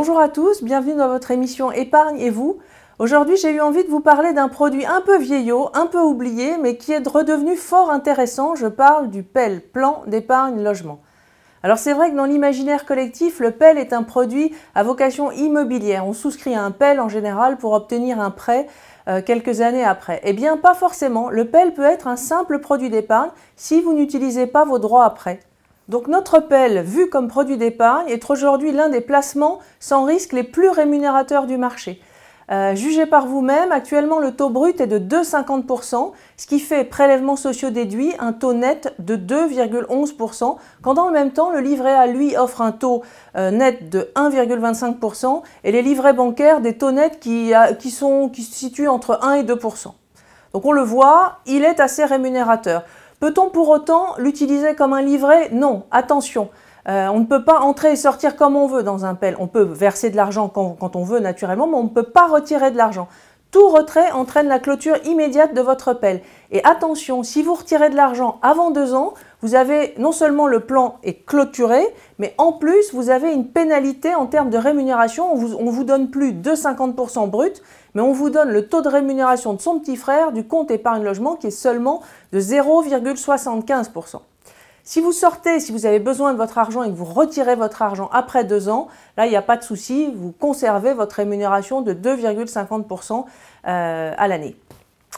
Bonjour à tous, bienvenue dans votre émission Épargne et vous. Aujourd'hui, j'ai eu envie de vous parler d'un produit un peu vieillot, un peu oublié, mais qui est redevenu fort intéressant. Je parle du PEL, Plan d'épargne logement. Alors c'est vrai que dans l'imaginaire collectif, le PEL est un produit à vocation immobilière. On souscrit à un PEL en général pour obtenir un prêt euh, quelques années après. Eh bien pas forcément, le PEL peut être un simple produit d'épargne si vous n'utilisez pas vos droits après. Donc notre PEL, vu comme produit d'épargne, est aujourd'hui l'un des placements sans risque les plus rémunérateurs du marché. Euh, jugez par vous-même, actuellement le taux brut est de 2,50%, ce qui fait prélèvements sociaux déduits un taux net de 2,11%, quand dans le même temps le livret A lui offre un taux euh, net de 1,25% et les livrets bancaires des taux nets qui, sont, qui se situent entre 1 et 2%. Donc on le voit, il est assez rémunérateur. Peut-on pour autant l'utiliser comme un livret Non, attention. Euh, on ne peut pas entrer et sortir comme on veut dans un PEL. On peut verser de l'argent quand, on veut naturellement, mais on ne peut pas retirer de l'argent. Tout retrait entraîne la clôture immédiate de votre pelle. Et attention, si vous retirez de l'argent avant deux ans, vous avez non seulement le plan est clôturé, mais en plus vous avez une pénalité en termes de rémunération. On vous, on vous donne plus de 50% brut, mais on vous donne le taux de rémunération de son petit frère du compte épargne logement qui est seulement de 0,75%. Si vous sortez, si vous avez besoin de votre argent et que vous retirez votre argent après deux ans, là, il n'y a pas de souci, vous conservez votre rémunération de 2,50% euh, à l'année.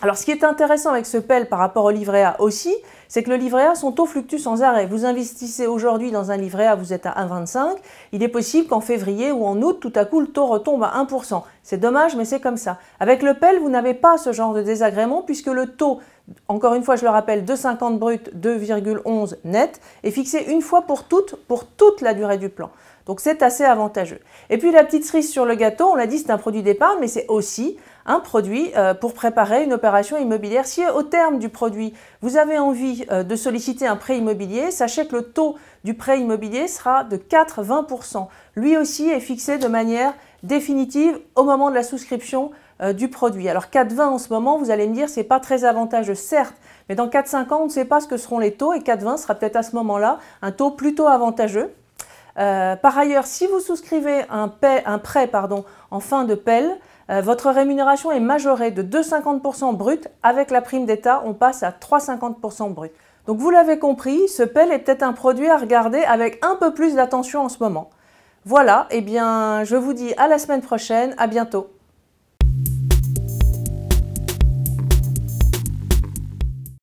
Alors ce qui est intéressant avec ce PEL par rapport au livret A aussi, c'est que le livret A, son taux fluctue sans arrêt. Vous investissez aujourd'hui dans un livret A, vous êtes à 1,25, il est possible qu'en février ou en août, tout à coup, le taux retombe à 1%. C'est dommage, mais c'est comme ça. Avec le PEL, vous n'avez pas ce genre de désagrément puisque le taux, encore une fois, je le rappelle, 2,50 brut, 2,11 net, est fixé une fois pour toutes, pour toute la durée du plan. Donc c'est assez avantageux. Et puis la petite cerise sur le gâteau, on l'a dit, c'est un produit d'épargne, mais c'est aussi un produit euh, pour préparer une opération immobilière. Si au terme du produit, vous avez envie euh, de solliciter un prêt immobilier, sachez que le taux du prêt immobilier sera de 4-20%. Lui aussi est fixé de manière définitive au moment de la souscription euh, du produit. Alors 4,20 en ce moment, vous allez me dire, ce n'est pas très avantageux, certes, mais dans ans, on ne sait pas ce que seront les taux et 4,20 sera peut-être à ce moment-là un taux plutôt avantageux. Euh, par ailleurs, si vous souscrivez un, prêt en fin de PEL, euh, votre rémunération est majorée de 2,50% brut. Avec la prime d'État, on passe à 3,50% brut. Donc vous l'avez compris, ce PEL est peut-être un produit à regarder avec un peu plus d'attention en ce moment. Voilà, et eh bien je vous dis à la semaine prochaine, à bientôt.